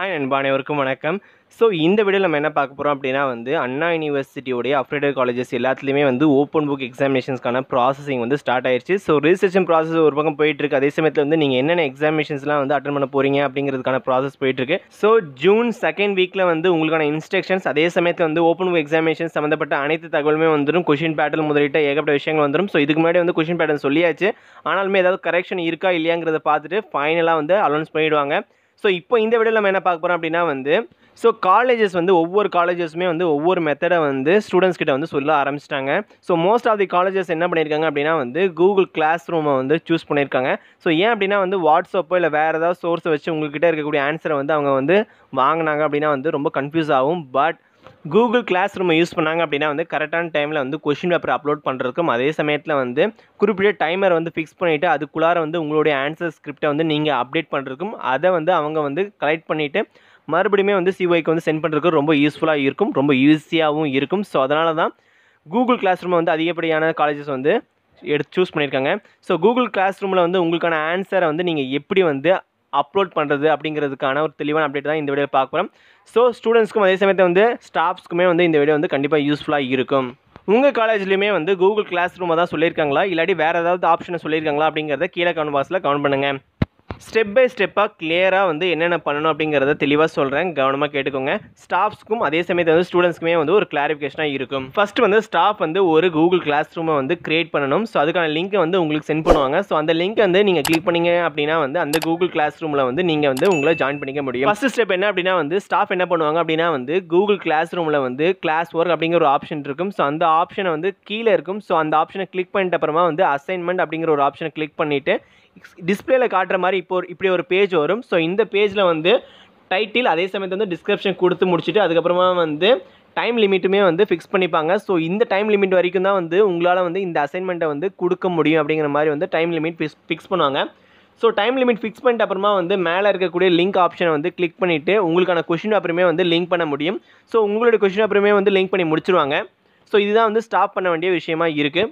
hi நண்பா அனைவருக்கும் வணக்கம் ஸோ இந்த வீடியோ நம்ம என்ன பார்க்க போகிறோம் அப்படின்னா வந்து அண்ணா யூனிவர்சிட்டியோடைய அப்ரேட்டட் காலேஜஸ் எல்லாத்துலேயுமே வந்து ஓப்பன் புக் எக்ஸாமினேஷன்ஸ்க்கான ப்ராசஸிங் வந்து ஸ்டார்ட் ஆயிடுச்சு ஸோ ரிஜிஸ்ட்ரேஷன் ப்ராசஸ் ஒரு பக்கம் போயிட்டுருக்கு அதே சமயத்தில் வந்து நீங்கள் என்னென்ன எக்ஸாமினேஷன்ஸ்லாம் வந்து அட்டன் பண்ண போகிறீங்க அப்படிங்கிறதுக்கான ப்ராசஸ் போயிட்டுருக்கு ஸோ ஜூன் செகண்ட் வீக்கில் வந்து உங்களுக்கான இன்ஸ்ட்ரக்ஷன்ஸ் அதே சமயத்தில் வந்து ஓப்பன் புக் எக்ஸாமினேஷன் சம்மந்தப்பட்ட அனைத்து தகவலுமே வந்துடும் கொஷின் பேட்டல் முதலிட்ட ஏகப்பட்ட விஷயங்கள் வந்துடும் ஸோ இதுக்கு முன்னாடி வந்து கொஷின் பேட்டர்ன் சொல்லியாச்சு ஆனாலுமே ஏதாவது கரெக்ஷன் இருக்கா இல்லையாங்கிறத பார்த்துட்டு ஃபைனலாக வந்து அலௌன்ஸ் பண்ணிவிடுவாங்க ஸோ இப்போ இந்த வீடியோவில் நம்ம என்ன பார்க்க போகிறோம் அப்படின்னா வந்து ஸோ காலேஜஸ் வந்து ஒவ்வொரு காலேஜஸுமே வந்து ஒவ்வொரு மெத்தடை வந்து ஸ்டூடெண்ட்ஸ் கிட்ட வந்து சொல்ல ஆரம்பிச்சிட்டாங்க so most of the colleges என்ன பண்ணியிருக்காங்க அப்படின்னா வந்து கூகுள் கிளாஸ் ரூமை வந்து சூஸ் பண்ணியிருக்காங்க ஸோ ஏன் அப்படின்னா வந்து வாட்ஸ்அப்போ இல்லை வேறு ஏதாவது சோர்ஸை வச்சு உங்கள்கிட்ட இருக்கக்கூடிய ஆன்சரை வந்து அவங்க வந்து வாங்கினாங்க அப்படின்னா வந்து ரொம்ப கன்ஃபியூஸ் ஆகும் but Google classroom use பண்ணாங்க அப்படின்னா வந்து கரெக்டான டைமில் வந்து கொஷின் பேப்பர் அப்லோட் பண்ணுறதுக்கும் அதே சமயத்தில் வந்து குறிப்பிட்ட டைமரை வந்து ஃபிக்ஸ் பண்ணிவிட்டு அதுக்குள்ளார வந்து உங்களுடைய ஆன்சர் ஸ்கிரிப்டை வந்து நீங்கள் அப்டேட் பண்ணுறதுக்கும் அதை வந்து அவங்க வந்து கலெக்ட் பண்ணிவிட்டு மறுபடியுமே வந்து சிஓஐக்கு வந்து சென்ட் பண்ணுறதுக்கு ரொம்ப யூஸ்ஃபுல்லாக இருக்கும் ரொம்ப ஈஸியாகவும் இருக்கும் ஸோ அதனால தான் கூகுள் கிளாஸ் ரூமை வந்து அதிகப்படியான காலேஜஸ் வந்து எடுத்து சூஸ் பண்ணியிருக்காங்க ஸோ கூகுள் கிளாஸ் ரூமில் வந்து உங்களுக்கான ஆன்சரை வந்து நீங்கள் எப்படி வந்து அப்லோட் பண்ணுறது அப்படிங்கிறதுக்கான ஒரு தெளிவான அப்டேட் தான் இந்த வீடியோ பார்க்க போகிறோம் ஸோ ஸ்டூடெண்ட்ஸ்க்கும் அதே சமயத்தை வந்து ஸ்டாஃப்ஸ்க்குமே வந்து இந்த வீடியோ வந்து கண்டிப்பாக யூஸ்ஃபுல்லாக இருக்கும் உங்கள் காலேஜ்லேயுமே வந்து கூகுள் கிளாஸ் ரூமாக தான் சொல்லியிருக்காங்களா இல்லாட்டி வேறு ஏதாவது ஆப்ஷனை சொல்லியிருக்காங்களா அப்படிங்கிறத கீழே கவுண்ட் பாக்ஸில் கவுண்ட் பண்ணுங்கள் ஸ்டெப் பை ஸ்டெப்பாக கிளியராக வந்து என்னென்ன பண்ணணும் அப்படிங்கிறத தெளிவாக சொல்கிறேன் கவனமாக கேட்டுக்கோங்க ஸ்டாஃப்ஸ்க்கும் அதே சமயத்தில் வந்து ஸ்டூடெண்ட்ஸ்க்குமே வந்து ஒரு கிளாரிஃபிகேஷனாக இருக்கும் ஃபஸ்ட்டு வந்து ஸ்டாஃப் வந்து ஒரு கூகுள் கிளாஸ் ரூமை வந்து கிரியேட் பண்ணணும் ஸோ அதுக்கான லிங்க்கை வந்து உங்களுக்கு சென்ட் பண்ணுவாங்க ஸோ அந்த லிங்க் வந்து நீங்கள் கிளிக் பண்ணீங்க அப்படின்னா வந்து அந்த கூகுள் கிளாஸ் ரூமில் வந்து நீங்கள் வந்து உங்களை ஜாயின் பண்ணிக்க முடியும் ஃபஸ்ட் ஸ்டெப் என்ன அப்படின்னா வந்து ஸ்டாஃப் என்ன பண்ணுவாங்க அப்படின்னா வந்து கூகுள் கிளாஸ் ரூமில் வந்து கிளாஸ் ஒர்க் அப்படிங்கிற ஒரு ஆப்ஷன் இருக்கும் ஸோ அந்த ஆப்ஷனை வந்து கீழே இருக்கும் ஸோ அந்த ஆப்ஷனை கிளிக் பண்ணிட்ட அப்புறமா வந்து அசைன்மெண்ட் அப்படிங்கிற ஒரு ஆப்ஷனை கிளிக் பண்ணிவிட்டு டிஸ்பிளேல காட்டுற மாதிரி இப்போ இப்படி ஒரு பேஜ் வரும் ஸோ இந்த பேஜில் வந்து டைட்டில் அதே சமயத்தில் வந்து டிஸ்கிரிப்ஷன் கொடுத்து முடிச்சுட்டு அதுக்கப்புறமா வந்து டைம் லிமிட்டுமே வந்து ஃபிக்ஸ் பண்ணிப்பாங்க ஸோ இந்த டைம் லிமிட் வரைக்கும் தான் வந்து உங்களால் வந்து இந்த அசைன்மெண்ட்டை வந்து கொடுக்க முடியும் அப்படிங்கிற மாதிரி வந்து டைம் லிமிட் ஃபிக்ஸ் ஃபிக்ஸ் பண்ணுவாங்க ஸோ டைம் லிமிட் ஃபிக்ஸ் பண்ணிட்டு அப்புறமா வந்து மேலே இருக்கக்கூடிய லிங்க் ஆப்ஷனை வந்து கிளிக் பண்ணிவிட்டு உங்களுக்கான கொஷின் அப்புறமே வந்து லிங்க் பண்ண முடியும் ஸோ உங்களுடைய கொஷின் அப்புறமே வந்து லிங்க் பண்ணி முடிச்சிருவாங்க ஸோ இதுதான் வந்து ஸ்டாப் பண்ண வேண்டிய விஷயமா இருக்குது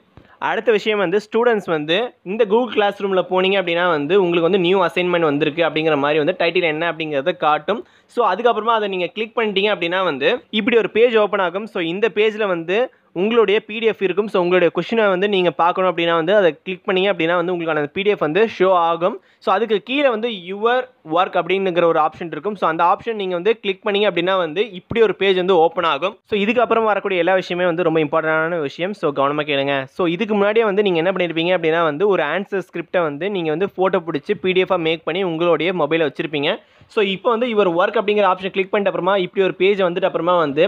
அடுத்த விஷயம் வந்து ஸ்டூடெண்ட்ஸ் வந்து இந்த கூகுள் கிளாஸ் ரூமில் போனீங்க அப்படின்னா வந்து உங்களுக்கு வந்து நியூ அசைன்மெண்ட் வந்திருக்கு அப்படிங்கிற மாதிரி வந்து டைட்டில் என்ன அப்படிங்கிறத காட்டும் ஸோ அதுக்கப்புறமா அதை நீங்கள் கிளிக் பண்ணிட்டீங்க அப்படின்னா வந்து இப்படி ஒரு பேஜ் ஓப்பன் ஆகும் ஸோ இந்த பேஜில் வந்து உங்களுடைய பிடிஎஃப் இருக்கும் ஸோ உங்களுடைய கொஷினை வந்து நீங்கள் பார்க்கணும் அப்படின்னா வந்து அதை கிளிக் பண்ணிங்க அப்படின்னா வந்து உங்களுக்கான பிடிஎஃப் வந்து ஷோ ஆகும் ஸோ அதுக்கு கீழே வந்து யுவர் ஒர்க் அப்படிங்கிற ஒரு ஆப்ஷன் இருக்கும் ஸோ அந்த ஆப்ஷன் நீங்கள் வந்து கிளிக் பண்ணிங்க அப்படின்னா வந்து இப்படி ஒரு பேஜ் வந்து ஓப்பன் ஆகும் ஸோ இதுக்கப்புறம் வரக்கூடிய எல்லா விஷயமே வந்து ரொம்ப இம்பார்ட்டண்டான விஷயம் ஸோ கவனமாக கேளுங்க ஸோ இதுக்கு முன்னாடியே வந்து நீங்கள் என்ன பண்ணியிருப்பீங்க அப்படின்னா வந்து ஒரு ஆன்சர் ஸ்கிரிப்டை வந்து நீங்கள் வந்து ஃபோட்டோ பிடிச்சி பிடிஎஃபாக மேக் பண்ணி உங்களுடைய மொபைலில் வச்சுருப்பீங்க ஸோ இப்போ வந்து இவர் ஒர்க் அப்படிங்கிற ஆப்ஷன் கிளிக் பண்ணிட்ட அப்புறமா இப்படி ஒரு பேஜ் வந்துட்டு அப்புறமா வந்து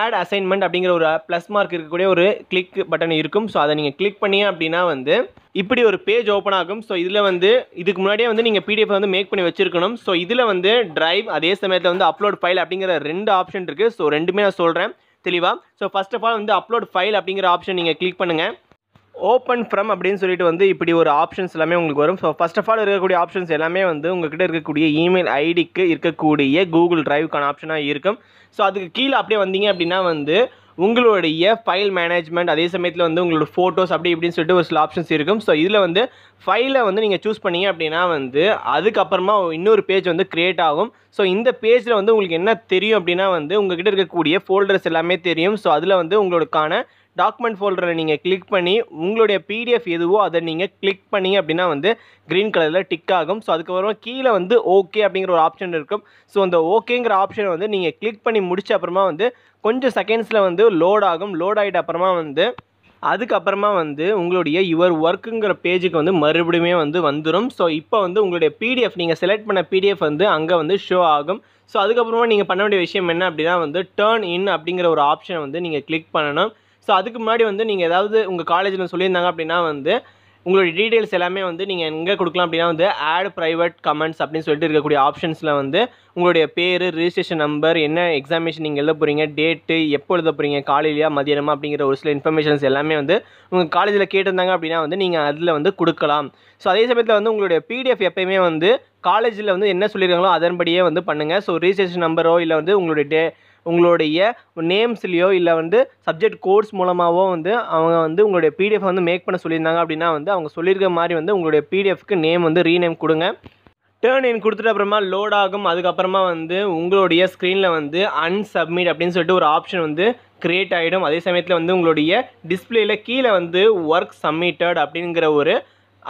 ஆட் அசைன்மெண்ட் அப்படிங்கிற ஒரு ப்ளஸ் uh, மார்க் இருக்கக்கூடிய ஒரு கிளிக் பட்டன் இருக்கும் ஸோ அதை நீங்கள் கிளிக் பண்ணி அப்படின்னா வந்து இப்படி ஒரு பேஜ் ஓப்பன் ஆகும் ஸோ இதில் வந்து இதுக்கு முன்னாடியே வந்து நீங்கள் பிடிஎஃப் வந்து மேக் பண்ணி வச்சிருக்கணும் ஸோ இதில் வந்து ட்ரைவ் அதே சமயத்தில் வந்து அப்லோட் ஃபைல் அப்படிங்கிற ரெண்டு ஆப்ஷன் இருக்குது ஸோ ரெண்டுமே நான் சொல்கிறேன் தெளிவாக ஸோ ஃபஸ்ட் ஆஃப் ஆல் வந்து அப்லோட் ஃபைல் அப்படிங்கிற ஆப்ஷன் நீங்கள் கிளிக் பண்ணுங்கள் ஓப்பன் ஃப்ரம் அப்படின்னு சொல்லிட்டு வந்து இப்படி ஒரு ஆப்ஷன்ஸ் எல்லாமே உங்களுக்கு வரும் ஸோ ஃபஸ்ட் ஆஃப் ஆல் இருக்கக்கூடிய ஆப்ஷன்ஸ் எல்லாமே வந்து உங்ககிட்ட இருக்கக்கூடிய இமெயில் ஐடிக்கு இருக்கக்கூடிய கூகுள் ட்ரைவுக்கான ஆப்ஷனாக இருக்கும் ஸோ அதுக்கு கீழே அப்படியே வந்தீங்க அப்படின்னா வந்து உங்களுடைய ஃபைல் மேனேஜ்மெண்ட் அதே சமயத்தில் வந்து உங்களோட ஃபோட்டோஸ் அப்படி இப்படின்னு சொல்லிட்டு ஒரு சில ஆப்ஷன்ஸ் இருக்கும் ஸோ இதில் வந்து ஃபைலை வந்து நீங்கள் சூஸ் பண்ணீங்க அப்படின்னா வந்து அதுக்கப்புறமா இன்னொரு பேஜ் வந்து க்ரியேட் ஆகும் ஸோ இந்த பேஜில் வந்து உங்களுக்கு என்ன தெரியும் அப்படின்னா வந்து உங்கள்கிட்ட இருக்கக்கூடிய ஃபோல்டர்ஸ் எல்லாமே தெரியும் ஸோ அதில் வந்து உங்களுக்கான டாக்குமெண்ட் ஃபோல்டரில் நீங்கள் கிளிக் பண்ணி உங்களுடைய பிடிஎஃப் எதுவோ அதை நீங்கள் கிளிக் பண்ணி அப்படின்னா வந்து க்ரீன் கலரில் டிக் ஆகும் ஸோ அதுக்கப்புறமா கீழே வந்து ஓகே அப்படிங்கிற ஒரு ஆப்ஷன் இருக்கும் ஸோ அந்த ஓகேங்கிற ஆப்ஷனை வந்து நீங்கள் கிளிக் பண்ணி முடிச்ச அப்புறமா வந்து கொஞ்சம் செகண்ட்ஸில் வந்து லோட் ஆகும் லோட் ஆகிட்ட அப்புறமா வந்து அதுக்கப்புறமா வந்து உங்களுடைய யுவர் ஒர்க்குங்கிற பேஜுக்கு வந்து மறுபடியுமே வந்து வந்துடும் ஸோ இப்போ வந்து உங்களுடைய பிடிஎஃப் நீங்கள் செலக்ட் பண்ண பிடிஎஃப் வந்து அங்கே வந்து ஷோ ஆகும் ஸோ அதுக்கப்புறமா நீங்கள் பண்ண வேண்டிய விஷயம் என்ன அப்படின்னா வந்து டேர்ன் இன் அப்படிங்கிற ஒரு ஆப்ஷனை வந்து நீங்கள் கிளிக் பண்ணணும் ஸோ அதுக்கு முன்னாடி வந்து நீங்கள் ஏதாவது உங்கள் காலேஜில் சொல்லியிருந்தாங்க அப்படின்னா வந்து உங்களுடைய டீட்டெயில்ஸ் எல்லாமே வந்து நீங்கள் எங்கே கொடுக்கலாம் அப்படின்னா வந்து ஆட் ப்ரைவேட் கமெண்ட்ஸ் அப்படின்னு சொல்லிட்டு இருக்கக்கூடிய ஆப்ஷன்ஸில் வந்து உங்களுடைய பேர் ரிஜிஸ்ட்ரேஷன் நம்பர் என்ன எக்ஸாமினேஷன் நீங்கள் எழுத போகிறீங்க டேட்டு எப்போ எழுத போகிறீங்க காலையிலையா மதியானமா அப்படிங்கிற ஒரு சில இன்ஃபர்மேஷன்ஸ் எல்லாமே வந்து உங்கள் காலேஜில் கேட்டிருந்தாங்க அப்படின்னா வந்து நீங்கள் அதில் வந்து கொடுக்கலாம் ஸோ அதே சமயத்தில் வந்து உங்களுடைய பிடிஎஃப் எப்பயுமே வந்து காலேஜில் வந்து என்ன சொல்லியிருக்காங்களோ அதன்படியே வந்து பண்ணுங்கள் ஸோ ரிஜிஸ்ட்ரேஷன் நம்பரோ இல்லை வந்து உங்களுடைய டே உங்களுடைய நேம்ஸ்லேயோ இல்லை வந்து சப்ஜெக்ட் கோர்ஸ் மூலமாகவோ வந்து அவங்க வந்து உங்களுடைய பிடிஎஃப் வந்து மேக் பண்ண சொல்லியிருந்தாங்க அப்படின்னா வந்து அவங்க சொல்லியிருக்க மாதிரி வந்து உங்களுடைய பிடிஎஃப்க்கு நேம் வந்து ரீநேம் கொடுங்க டேர்ன் இன் கொடுத்துட்டு அப்புறமா லோட் ஆகும் அதுக்கப்புறமா வந்து உங்களுடைய ஸ்க்ரீனில் வந்து அன்சப்மிட் அப்படின்னு சொல்லிட்டு ஒரு ஆப்ஷன் வந்து க்ரியேட் ஆகிடும் அதே சமயத்தில் வந்து உங்களுடைய டிஸ்பிளேயில் கீழே வந்து ஒர்க் சப்மிட்டட் அப்படிங்கிற ஒரு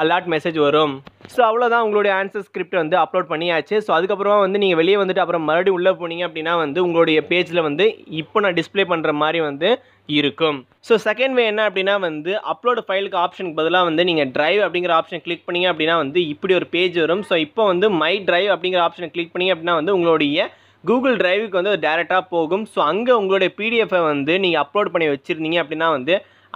அலாட் மெசேஜ் வரும் ஸோ அவ்வளோதான் உங்களுடைய ஆன்சர் ஸ்கிரிப்ட் வந்து அப்லோட் பண்ணியாச்சு ஸோ அதுக்கப்புறமா வந்து நீங்கள் வெளியே வந்துட்டு அப்புறம் மறுபடியும் உள்ளே போனீங்க அப்படின்னா வந்து உங்களுடைய பேஜில் வந்து இப்போ நான் டிஸ்பிளே பண்ணுற மாதிரி வந்து இருக்கும் ஸோ செகண்ட் வே என்ன அப்படின்னா வந்து அப்லோட் ஃபைலுக்கு ஆப்ஷனுக்கு பதிலாக வந்து நீங்கள் ட்ரைவ் அப்படிங்கிற ஆப்ஷன் கிளிக் பண்ணிங்க அப்படின்னா வந்து இப்படி ஒரு பேஜ் வரும் ஸோ இப்போ வந்து மை ட்ரைவ் அப்படிங்கிற ஆப்ஷனை கிளிக் பண்ணிங்க அப்படின்னா வந்து உங்களுடைய கூகுள் டிரைவுக்கு வந்து டேரெக்டாக போகும் ஸோ அங்கே உங்களுடைய பிடிஎஃபை வந்து நீங்கள் அப்லோட் பண்ணி வச்சுருந்தீங்க அப்படின்னா வந்து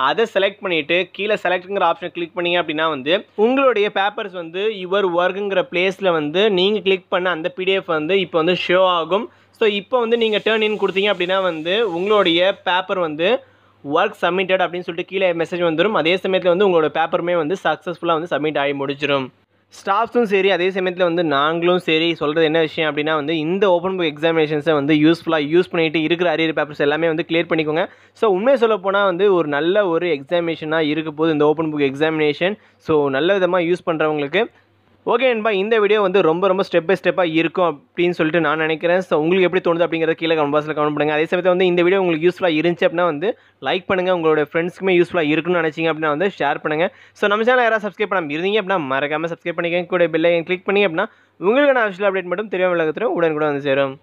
அதை செலக்ட் பண்ணிவிட்டு கீழே செலக்ட்ங்கிற ஆப்ஷனை கிளிக் பண்ணிங்க அப்படின்னா வந்து உங்களுடைய பேப்பர்ஸ் வந்து யுவர் ஒர்க்குங்கிற பிளேஸில் வந்து நீங்கள் கிளிக் பண்ண அந்த பிடிஎஃப் வந்து இப்போ வந்து ஷோ ஆகும் ஸோ இப்போ வந்து நீங்கள் டேர்ன் இன் கொடுத்தீங்க அப்படின்னா வந்து உங்களுடைய பேப்பர் வந்து ஒர்க் சப்மிட்டட் அப்படின்னு சொல்லிட்டு கீழே மெசேஜ் வந்துடும் அதே சமயத்தில் வந்து உங்களோட பேப்பருமே வந்து சக்ஸஸ்ஃபுல்லாக வந்து சப்மிட் ஆகி முடிச்சிடும் ஸ்டாஃப்ஸும் சரி அதே சமயத்தில் வந்து நாங்களும் சரி சொல்கிறது என்ன விஷயம் அப்படின்னா வந்து இந்த ஓப்பன் புக் எக்ஸாமினேஷன்ஸை வந்து யூஸ்ஃபுல்லாக யூஸ் பண்ணிவிட்டு இருக்கிற அரியர் பேப்பர்ஸ் எல்லாமே வந்து கிளியர் பண்ணிக்கோங்க ஸோ உண்மையை சொல்ல போனால் வந்து ஒரு நல்ல ஒரு எக்ஸாமினேஷனாக இருக்க போது இந்த ஓப்பன் புக் எக்ஸாமினேஷன் ஸோ நல்ல விதமாக யூஸ் பண்ணுறவங்களுக்கு ஓகே நண்பா இந்த வீடியோ வந்து ரொம்ப ரொம்ப ஸ்டெப் பை ஸ்டெப்பாக இருக்கும் அப்படின்னு சொல்லிட்டு நான் நினைக்கிறேன் ஸோ உங்களுக்கு எப்படி தோணுது அப்படிங்கிறத கீழே கமெண்ட் பாக்ஸில் கமெண்ட் பண்ணுங்கள் அதே சமயத்தில் வந்து இந்த வீடியோ உங்களுக்கு யூஸ்ஃபுல்லாக இருந்துச்சு அப்படின்னா வந்து லைக் பண்ணுங்கள் உங்களோட ஃப்ரெண்ட்ஸ்க்குமே யூஸ்ஃபுல்லாக இருக்குன்னு நினச்சிங்க அப்படின்னா வந்து ஷேர் பண்ணுங்கள் ஸோ நம்ம சேனல் யாராவது சப்ஸ்கிரைப் பண்ணாமல் இருந்தீங்க அப்படின்னா மறக்காமல் சப்ஸ்கிரைப் பண்ணிக்கங்க கூட பெல்லையன் கிளிக் பண்ணி அப்படின்னா உங்களுக்கான அஃபிஷியல் அப்டேட் மட்டும் தெரியாமல் உடனே கூட வந்து சேரும்